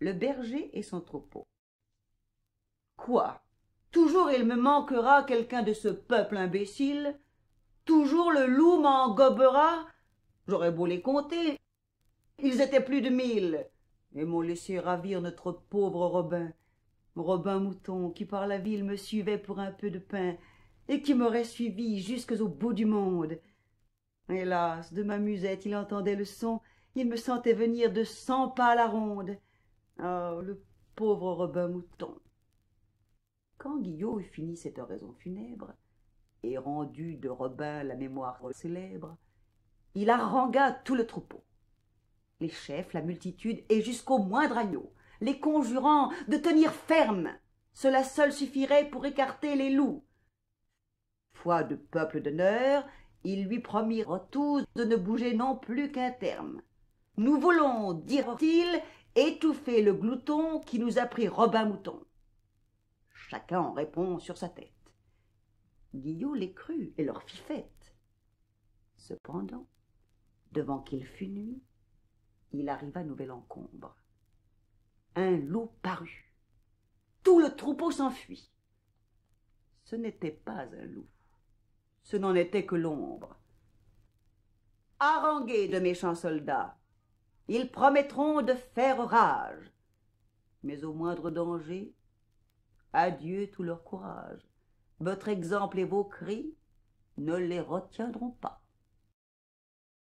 le berger et son troupeau. Quoi Toujours il me manquera quelqu'un de ce peuple imbécile Toujours le loup m'engobera ?»« J'aurais beau les compter. Ils étaient plus de mille. Et m'ont laissé ravir notre pauvre Robin. Robin Mouton, qui par la ville me suivait pour un peu de pain, et qui m'aurait suivi jusqu'au bout du monde. Hélas, de ma musette il entendait le son, il me sentait venir de cent pas à la ronde. Oh, le pauvre Robin Mouton Quand Guillot eut fini cette raison funèbre, et rendu de Robin la mémoire célèbre, il harangua tout le troupeau. Les chefs, la multitude, et jusqu'au moindre agneau, les conjurant de tenir ferme. Cela seul suffirait pour écarter les loups. Foi de peuple d'honneur, ils lui promirent tous de ne bouger non plus qu'un terme. Nous voulons, dirent-ils, étouffer le glouton qui nous a pris Robin Mouton. Chacun en répond sur sa tête. Guillot les crut et leur fit fête. Cependant, devant qu'il fût nuit, il arriva nouvel encombre. Un loup parut. Tout le troupeau s'enfuit. Ce n'était pas un loup, ce n'en était que l'ombre. Haranguez de méchants soldats, ils promettront de faire rage, Mais au moindre danger, adieu tout leur courage. Votre exemple et vos cris ne les retiendront pas.